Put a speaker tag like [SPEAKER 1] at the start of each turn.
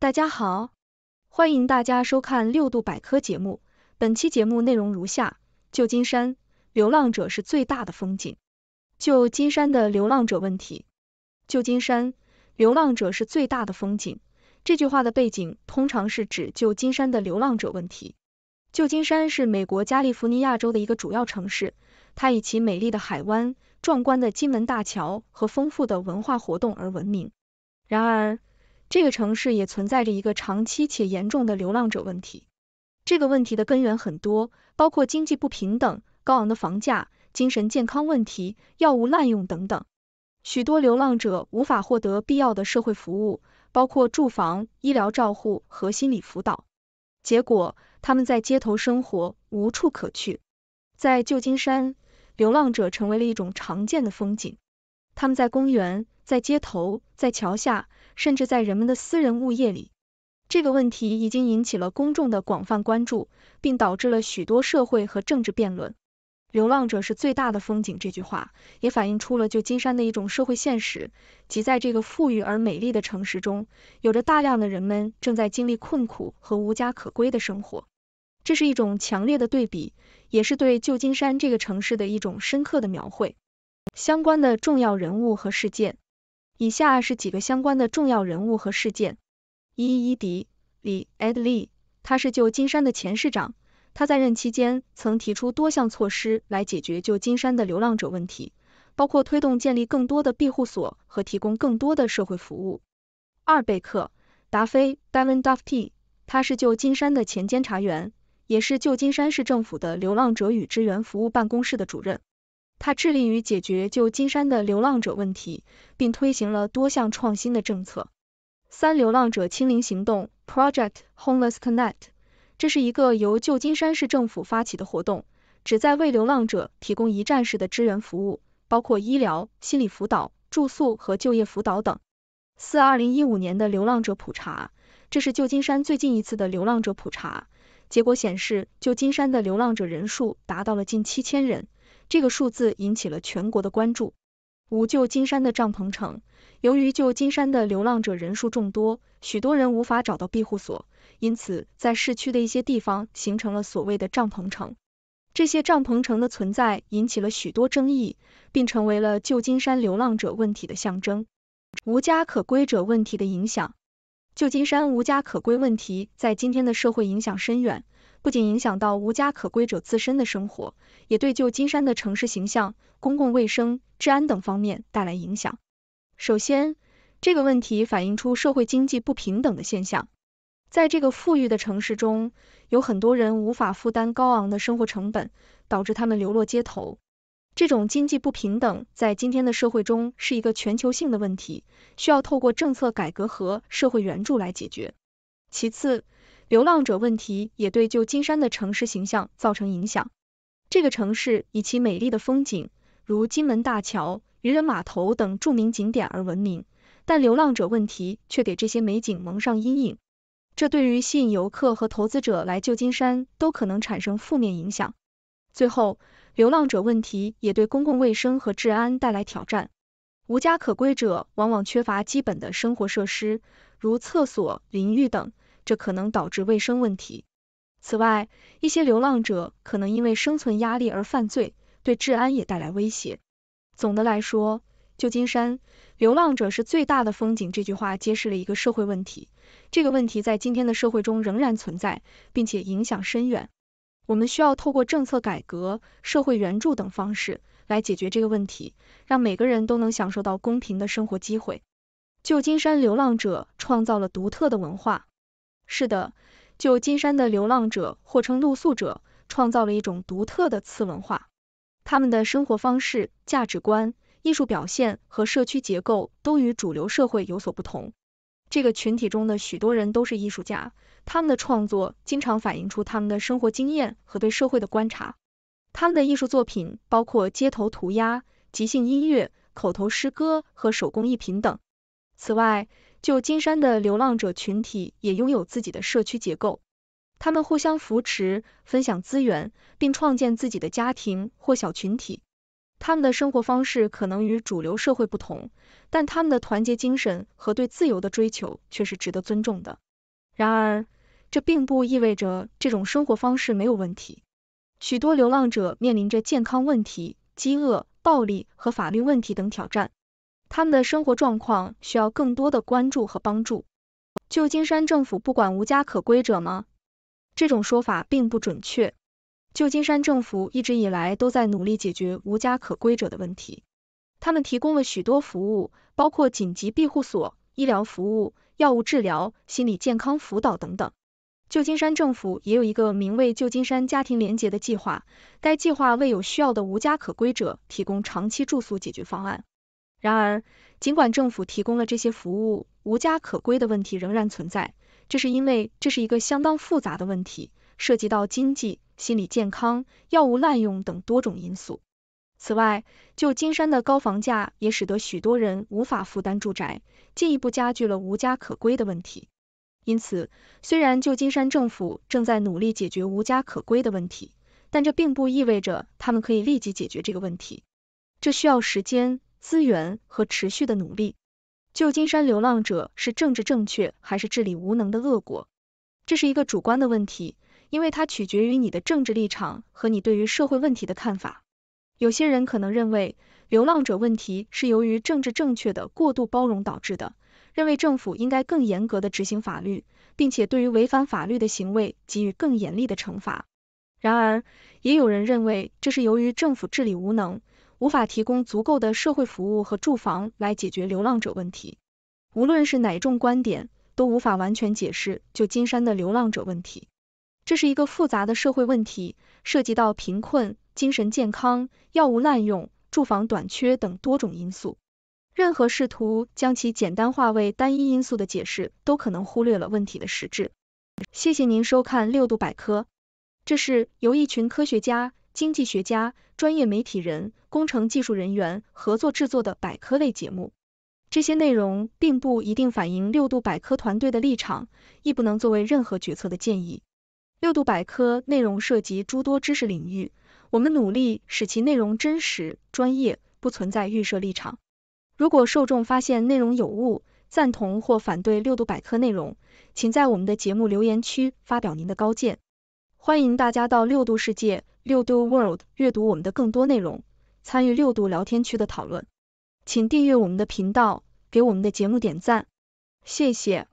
[SPEAKER 1] 大家好，欢迎大家收看六度百科节目。本期节目内容如下：旧金山流浪者是最大的风景。旧金山的流浪者问题。旧金山流浪者是最大的风景这句话的背景通常是指旧金山的流浪者问题。旧金山是美国加利福尼亚州的一个主要城市，它以其美丽的海湾、壮观的金门大桥和丰富的文化活动而闻名。然而，这个城市也存在着一个长期且严重的流浪者问题。这个问题的根源很多，包括经济不平等、高昂的房价、精神健康问题、药物滥用等等。许多流浪者无法获得必要的社会服务，包括住房、医疗照护和心理辅导，结果他们在街头生活，无处可去。在旧金山，流浪者成为了一种常见的风景。他们在公园。在街头、在桥下，甚至在人们的私人物业里，这个问题已经引起了公众的广泛关注，并导致了许多社会和政治辩论。流浪者是最大的风景这句话，也反映出了旧金山的一种社会现实，即在这个富裕而美丽的城市中，有着大量的人们正在经历困苦和无家可归的生活。这是一种强烈的对比，也是对旧金山这个城市的一种深刻的描绘。相关的重要人物和事件。以下是几个相关的重要人物和事件：一伊迪李 Ed Lee，他是旧金山的前市长，他在任期间曾提出多项措施来解决旧金山的流浪者问题，包括推动建立更多的庇护所和提供更多的社会服务。二贝克达菲 d e v i n Duffy，他是旧金山的前监察员，也是旧金山市政府的流浪者与支援服务办公室的主任。他致力于解决旧金山的流浪者问题，并推行了多项创新的政策。三、流浪者清零行动 （Project Homeless Connect） 这是一个由旧金山市政府发起的活动，旨在为流浪者提供一站式的支援服务，包括医疗、心理辅导、住宿和就业辅导等。四、二零一五年的流浪者普查，这是旧金山最近一次的流浪者普查，结果显示旧金山的流浪者人数达到了近七千人。这个数字引起了全国的关注。五旧金山的帐篷城，由于旧金山的流浪者人数众多，许多人无法找到庇护所，因此在市区的一些地方形成了所谓的帐篷城。这些帐篷城的存在引起了许多争议，并成为了旧金山流浪者问题的象征。无家可归者问题的影响，旧金山无家可归问题在今天的社会影响深远。不仅影响到无家可归者自身的生活，也对旧金山的城市形象、公共卫生、治安等方面带来影响。首先，这个问题反映出社会经济不平等的现象。在这个富裕的城市中，有很多人无法负担高昂的生活成本，导致他们流落街头。这种经济不平等在今天的社会中是一个全球性的问题，需要透过政策改革和社会援助来解决。其次，流浪者问题也对旧金山的城市形象造成影响。这个城市以其美丽的风景，如金门大桥、渔人码头等著名景点而闻名，但流浪者问题却给这些美景蒙上阴影。这对于吸引游客和投资者来旧金山都可能产生负面影响。最后，流浪者问题也对公共卫生和治安带来挑战。无家可归者往往缺乏基本的生活设施，如厕所、淋浴等。这可能导致卫生问题。此外，一些流浪者可能因为生存压力而犯罪，对治安也带来威胁。总的来说，“旧金山流浪者是最大的风景”这句话揭示了一个社会问题，这个问题在今天的社会中仍然存在，并且影响深远。我们需要透过政策改革、社会援助等方式来解决这个问题，让每个人都能享受到公平的生活机会。旧金山流浪者创造了独特的文化。是的，旧金山的流浪者或称露宿者，创造了一种独特的次文化。他们的生活方式、价值观、艺术表现和社区结构都与主流社会有所不同。这个群体中的许多人都是艺术家，他们的创作经常反映出他们的生活经验和对社会的观察。他们的艺术作品包括街头涂鸦、即兴音乐、口头诗歌和手工艺品等。此外，旧金山的流浪者群体也拥有自己的社区结构，他们互相扶持、分享资源，并创建自己的家庭或小群体。他们的生活方式可能与主流社会不同，但他们的团结精神和对自由的追求却是值得尊重的。然而，这并不意味着这种生活方式没有问题。许多流浪者面临着健康问题、饥饿、暴力和法律问题等挑战。他们的生活状况需要更多的关注和帮助。旧金山政府不管无家可归者吗？这种说法并不准确。旧金山政府一直以来都在努力解决无家可归者的问题，他们提供了许多服务，包括紧急庇护所、医疗服务、药物治疗、心理健康辅导等等。旧金山政府也有一个名为“旧金山家庭联结”的计划，该计划为有需要的无家可归者提供长期住宿解决方案。然而，尽管政府提供了这些服务，无家可归的问题仍然存在，这是因为这是一个相当复杂的问题，涉及到经济、心理健康、药物滥用等多种因素。此外，旧金山的高房价也使得许多人无法负担住宅，进一步加剧了无家可归的问题。因此，虽然旧金山政府正在努力解决无家可归的问题，但这并不意味着他们可以立即解决这个问题，这需要时间。资源和持续的努力。旧金山流浪者是政治正确还是治理无能的恶果？这是一个主观的问题，因为它取决于你的政治立场和你对于社会问题的看法。有些人可能认为流浪者问题是由于政治正确的过度包容导致的，认为政府应该更严格的执行法律，并且对于违反法律的行为给予更严厉的惩罚。然而，也有人认为这是由于政府治理无能。无法提供足够的社会服务和住房来解决流浪者问题。无论是哪种观点，都无法完全解释旧金山的流浪者问题。这是一个复杂的社会问题，涉及到贫困、精神健康、药物滥用、住房短缺等多种因素。任何试图将其简单化为单一因素的解释，都可能忽略了问题的实质。谢谢您收看六度百科，这是由一群科学家。经济学家、专业媒体人、工程技术人员合作制作的百科类节目，这些内容并不一定反映六度百科团队的立场，亦不能作为任何决策的建议。六度百科内容涉及诸多知识领域，我们努力使其内容真实、专业，不存在预设立场。如果受众发现内容有误、赞同或反对六度百科内容，请在我们的节目留言区发表您的高见。欢迎大家到六度世界。六度 World，阅读我们的更多内容，参与六度聊天区的讨论，请订阅我们的频道，给我们的节目点赞，谢谢。